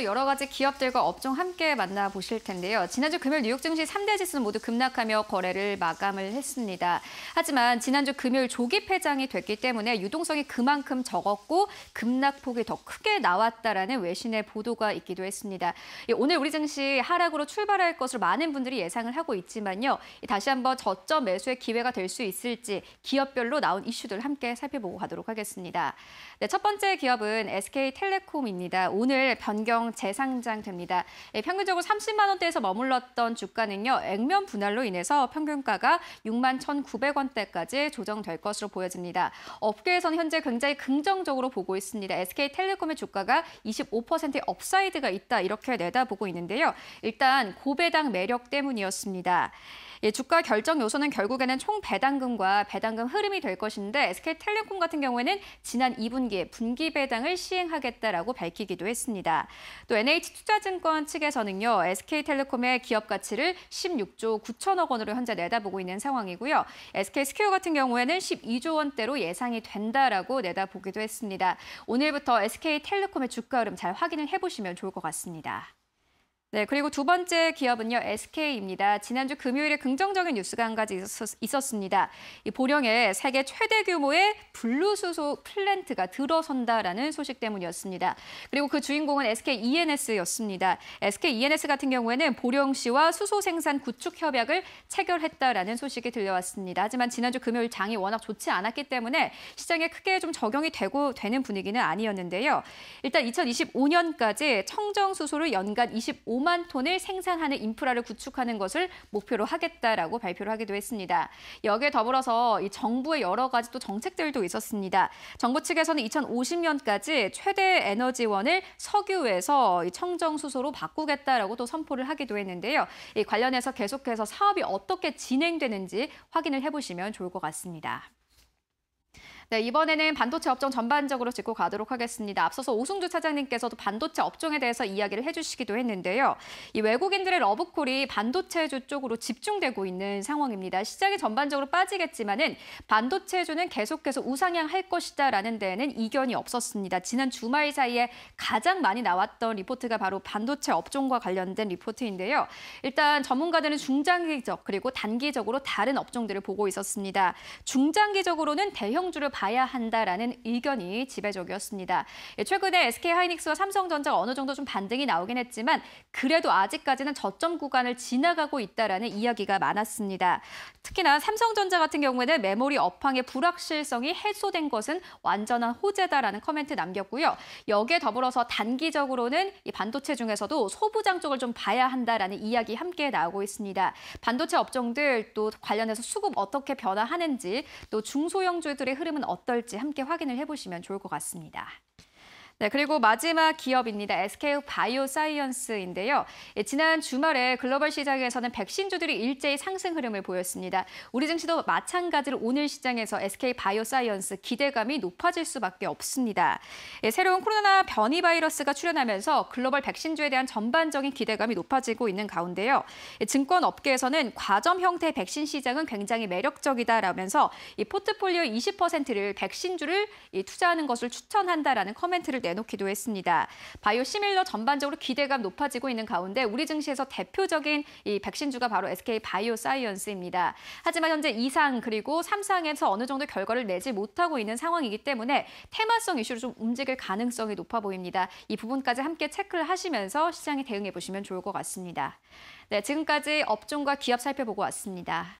오늘도 여러 가지 기업들과 업종 함께 만나보실 텐데요. 지난주 금요일 뉴욕 증시 3대 지수는 모두 급락하며 거래를 마감을 했습니다. 하지만 지난주 금요일 조기 폐장이 됐기 때문에 유동성이 그만큼 적었고 급락폭이 더 크게 나왔다라는 외신의 보도가 있기도 했습니다. 예, 오늘 우리 증시 하락으로 출발할 것으로 많은 분들이 예상을 하고 있지만요. 다시 한번 저점 매수의 기회가 될 수 있을지 기업별로 나온 이슈들 함께 살펴보고 가도록 하겠습니다. 네, 첫 번째 기업은 SK텔레콤입니다. 오늘 변경 재상장됩니다. 예, 평균적으로 30만 원대에서 머물렀던 주가는요. 액면 분할로 인해서 평균가가 6만 1,900원대까지 조정될 것으로 보여집니다. 업계에서는 현재 굉장히 긍정적으로 보고 있습니다. SK텔레콤의 주가가 25%의 업사이드가 있다 이렇게 내다보고 있는데요. 일단 고배당 매력 때문이었습니다. 예, 주가 결정 요소는 결국에는 총 배당금과 배당금 흐름이 될 것인데 SK텔레콤 같은 경우에는 지난 2분기에 분기 배당을 시행하겠다라고 밝히기도 했습니다. 또 NH투자증권 측에서는요. SK텔레콤의 기업 가치를 16조 9천억 원으로 현재 내다보고 있는 상황이고요. SK스퀘어 같은 경우에는 12조 원대로 예상이 된다라고 내다보기도 했습니다. 오늘부터 SK텔레콤의 주가 흐름 잘 확인을 해보시면 좋을 것 같습니다. 네, 그리고 두 번째 기업은요, SK입니다. 지난주 금요일에 긍정적인 뉴스가 한 가지 있었, 었 습니다 이 보령에 세계 최대 규모의 블루수소 플랜트가 들어선다라는 소식 때문이었습니다. 그리고 그 주인공은 SK ENS였습니다. SK ENS 같은 경우에는 보령시와 수소 생산 구축 협약을 체결했다라는 소식이 들려왔습니다. 하지만 지난주 금요일 장이 워낙 좋지 않았기 때문에 시장에 크게 좀 적용이 되고 되는 분위기는 아니었는데요. 일단 2025년까지 청정 수소를 연간 25만 톤을 생산하는 인프라를 구축하는 것을 목표로 하겠다라고 발표를 하기도 했습니다. 여기에 더불어서 이 정부의 여러 가지 또 정책들도 있었습니다. 정부 측에서는 2050년까지 최대 에너지원을 석유에서 청정수소로 바꾸겠다라고 또 선포를 하기도 했는데요. 관련해서 계속해서 사업이 어떻게 진행되는지 확인을 해보시면 좋을 것 같습니다. 네, 이번에는 반도체 업종 전반적으로 짚고 가도록 하겠습니다. 앞서서 오승주 차장님께서도 반도체 업종에 대해서 이야기를 해주시기도 했는데요. 이 외국인들의 러브콜이 반도체주 쪽으로 집중되고 있는 상황입니다. 시장이 전반적으로 빠지겠지만은 반도체주는 계속해서 우상향할 것이다라는 데에는 이견이 없었습니다. 지난 주말 사이에 가장 많이 나왔던 리포트가 바로 반도체 업종과 관련된 리포트인데요. 일단 전문가들은 중장기적 그리고 단기적으로 다른 업종들을 보고 있었습니다. 중장기적으로는 대형주를 봐야 한다라는 의견이 지배적이었습니다. 예, 최근에 SK 하이닉스와 삼성전자가 어느 정도 좀 반등이 나오긴 했지만 그래도 아직까지는 저점 구간을 지나가고 있다라는 이야기가 많았습니다. 특히나 삼성전자 같은 경우에는 메모리 업황의 불확실성이 해소된 것은 완전한 호재다라는 코멘트 남겼고요. 여기에 더불어서 단기적으로는 이 반도체 중에서도 소부장 쪽을 좀 봐야 한다라는 이야기 함께 나오고 있습니다. 반도체 업종들 또 관련해서 수급 어떻게 변화하는지 또 중소형주들의 흐름은 어떨지 함께 확인을 해보시면 좋을 것 같습니다. 네, 그리고 마지막 기업입니다. SK 바이오사이언스인데요. 예, 지난 주말에 글로벌 시장에서는 백신주들이 일제히 상승 흐름을 보였습니다. 우리 증시도 마찬가지로 오늘 시장에서 SK 바이오사이언스 기대감이 높아질 수밖에 없습니다. 예, 새로운 코로나 변이 바이러스가 출현하면서 글로벌 백신주에 대한 전반적인 기대감이 높아지고 있는 가운데요. 예, 증권 업계에서는 과점 형태의 백신 시장은 굉장히 매력적이다라면서 이 포트폴리오 20%를 백신주를 이 투자하는 것을 추천한다라는 코멘트를내 내놓기도 했습니다. 바이오 시밀러 전반적으로 기대감 높아지고 있는 가운데 우리 증시에서 대표적인 이 백신주가 바로 SK 바이오사이언스입니다. 하지만 현재 2상 그리고 3상에서 어느 정도 결과를 내지 못하고 있는 상황이기 때문에 테마성 이슈로 좀 움직일 가능성이 높아 보입니다. 이 부분까지 함께 체크를 하시면서 시장에 대응해 보시면 좋을 것 같습니다. 네, 지금까지 업종과 기업 살펴보고 왔습니다.